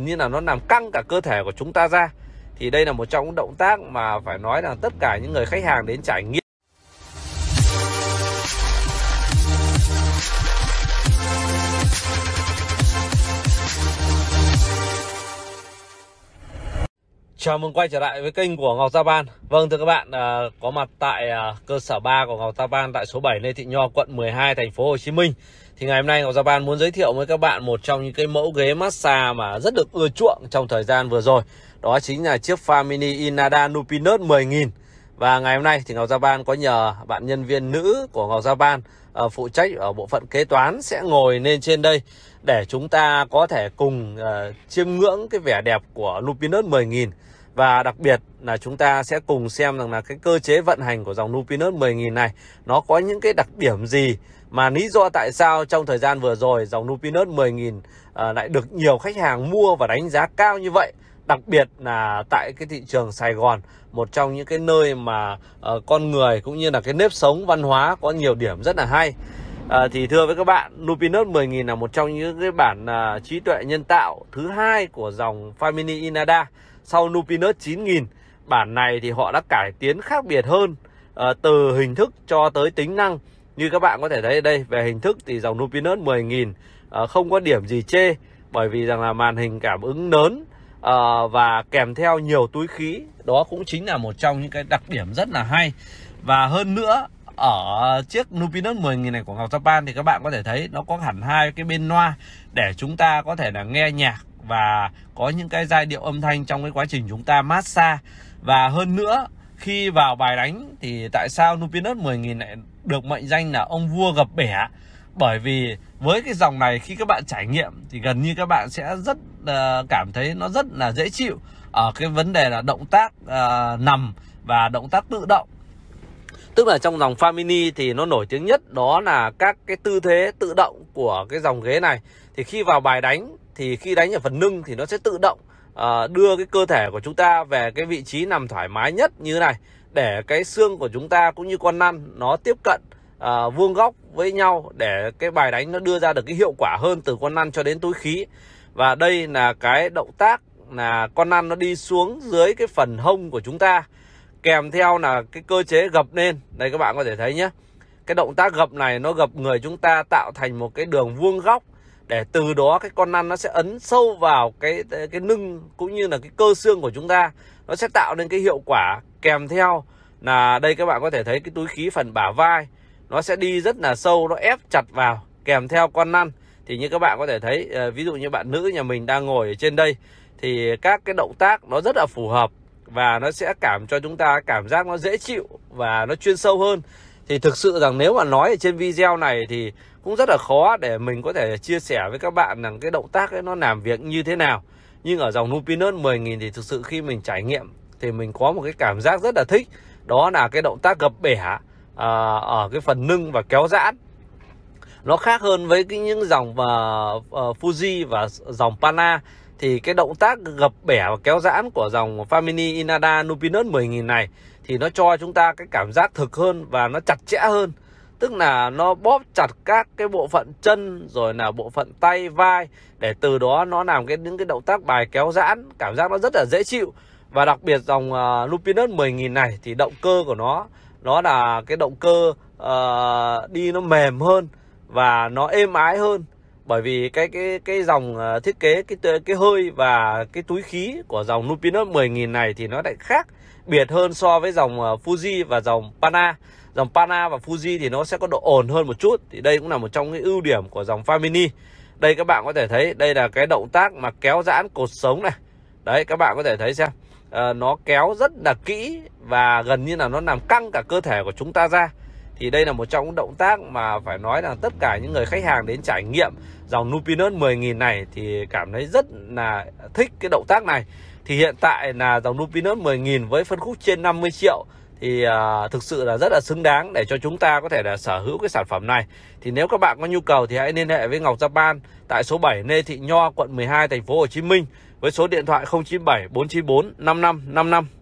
gần như là nó làm căng cả cơ thể của chúng ta ra thì đây là một trong những động tác mà phải nói là tất cả những người khách hàng đến trải nghiệm Chào mừng quay trở lại với kênh của Ngọc Gia Ban Vâng thưa các bạn à, có mặt tại à, cơ sở 3 của Ngọc Gia Ban tại số 7 Lê Thị Nho quận 12 thành phố Hồ Chí Minh Thì ngày hôm nay Ngọc Gia Ban muốn giới thiệu với các bạn một trong những cái mẫu ghế massage mà rất được ưa chuộng trong thời gian vừa rồi Đó chính là chiếc pha Inada Nupinus 10.000 và ngày hôm nay thì Ngọc Gia Ban có nhờ bạn nhân viên nữ của Ngọc Gia Ban ờ, phụ trách ở bộ phận kế toán sẽ ngồi lên trên đây để chúng ta có thể cùng uh, chiêm ngưỡng cái vẻ đẹp của Lupinus 10.000 và đặc biệt là chúng ta sẽ cùng xem rằng là cái cơ chế vận hành của dòng Lupinus 10.000 này nó có những cái đặc điểm gì mà lý do tại sao trong thời gian vừa rồi dòng Lupinus 10.000 uh, ờ, lại được nhiều khách hàng mua và đánh giá cao như vậy đặc biệt là tại cái thị trường Sài Gòn một trong những cái nơi mà uh, con người cũng như là cái nếp sống văn hóa có nhiều điểm rất là hay À, thì thưa với các bạn, Lupinus 10.000 là một trong những cái bản uh, trí tuệ nhân tạo thứ hai của dòng Family Inada. Sau Lupinus 9000, bản này thì họ đã cải tiến khác biệt hơn uh, từ hình thức cho tới tính năng. Như các bạn có thể thấy ở đây, về hình thức thì dòng Lupinus 10.000 uh, không có điểm gì chê bởi vì rằng là màn hình cảm ứng lớn à, và kèm theo nhiều túi khí đó cũng chính là một trong những cái đặc điểm rất là hay và hơn nữa ở chiếc Lupinus 10.000 này của Ngọc Japan thì các bạn có thể thấy nó có hẳn hai cái bên loa để chúng ta có thể là nghe nhạc và có những cái giai điệu âm thanh trong cái quá trình chúng ta massage và hơn nữa khi vào bài đánh thì tại sao Lupinus 10.000 lại được mệnh danh là ông vua gập bẻ bởi vì với cái dòng này khi các bạn trải nghiệm thì gần như các bạn sẽ rất uh, cảm thấy nó rất là dễ chịu ở cái vấn đề là động tác uh, nằm và động tác tự động tức là trong dòng family thì nó nổi tiếng nhất đó là các cái tư thế tự động của cái dòng ghế này thì khi vào bài đánh thì khi đánh ở phần lưng thì nó sẽ tự động uh, đưa cái cơ thể của chúng ta về cái vị trí nằm thoải mái nhất như thế này để cái xương của chúng ta cũng như con lăn nó tiếp cận à, vuông góc với nhau để cái bài đánh nó đưa ra được cái hiệu quả hơn từ con lăn cho đến túi khí và đây là cái động tác là con lăn nó đi xuống dưới cái phần hông của chúng ta kèm theo là cái cơ chế gập lên đây các bạn có thể thấy nhé cái động tác gập này nó gập người chúng ta tạo thành một cái đường vuông góc để từ đó cái con lăn nó sẽ ấn sâu vào cái cái lưng cũng như là cái cơ xương của chúng ta nó sẽ tạo nên cái hiệu quả kèm theo là đây các bạn có thể thấy cái túi khí phần bả vai nó sẽ đi rất là sâu nó ép chặt vào kèm theo con lăn thì như các bạn có thể thấy ờ, ví dụ như bạn nữ nhà mình đang ngồi ở trên đây thì các cái động tác nó rất là phù hợp và nó sẽ cảm cho chúng ta cảm giác nó dễ chịu và nó chuyên sâu hơn thì thực sự rằng nếu mà nói ở trên video này thì cũng rất là khó để mình có thể chia sẻ với các bạn rằng cái động tác ấy nó làm việc như thế nào nhưng ở dòng Lupinus 10.000 thì thực sự khi mình trải nghiệm thì mình có một cái cảm giác rất là thích đó là cái động tác gập bể bẻ à, ở cái phần nâng và kéo giãn nó khác hơn với cái những dòng và uh, à, Fuji và dòng Pana thì cái động tác gập bẻ và kéo giãn của dòng Famini Inada Nupinus 10.000 này thì nó cho chúng ta cái cảm giác thực hơn và nó chặt chẽ hơn tức là nó bóp chặt các cái bộ phận chân rồi là bộ phận tay vai để từ đó nó làm cái những cái động tác bài kéo giãn cảm giác nó rất là dễ chịu và đặc biệt dòng uh, Lupinus 10.000 này thì động cơ của nó nó là cái động cơ uh, đi nó mềm hơn và nó êm ái hơn bởi vì cái cái cái dòng ờ, thiết kế cái cái hơi và cái túi khí của dòng Nupinus 10.000 này thì nó lại khác biệt hơn so với dòng ờ, Fuji và dòng Pana. Dòng Pana và Fuji thì nó sẽ có độ ổn hơn một chút. Thì đây cũng là một trong những ưu điểm của dòng Family Đây các bạn có thể thấy đây là cái động tác mà kéo giãn cột sống này. Đấy các bạn có thể thấy xem. Ờ, nó kéo rất là kỹ và gần như là nó làm căng cả cơ thể của chúng ta ra thì đây là một trong những động tác mà phải nói là tất cả những người khách hàng đến trải nghiệm dòng Nupinus 10.000 này thì cảm thấy rất là thích cái động tác này thì hiện tại là dòng Nupinus 10.000 với phân khúc trên 50 triệu thì à, thực sự là rất là xứng đáng để cho chúng ta có thể là sở hữu cái sản phẩm này. Thì nếu các bạn có nhu cầu thì hãy liên hệ với Ngọc Japan tại số 7 Lê Thị Nho, quận 12, thành phố Hồ Chí Minh với số điện thoại 097 494 5555.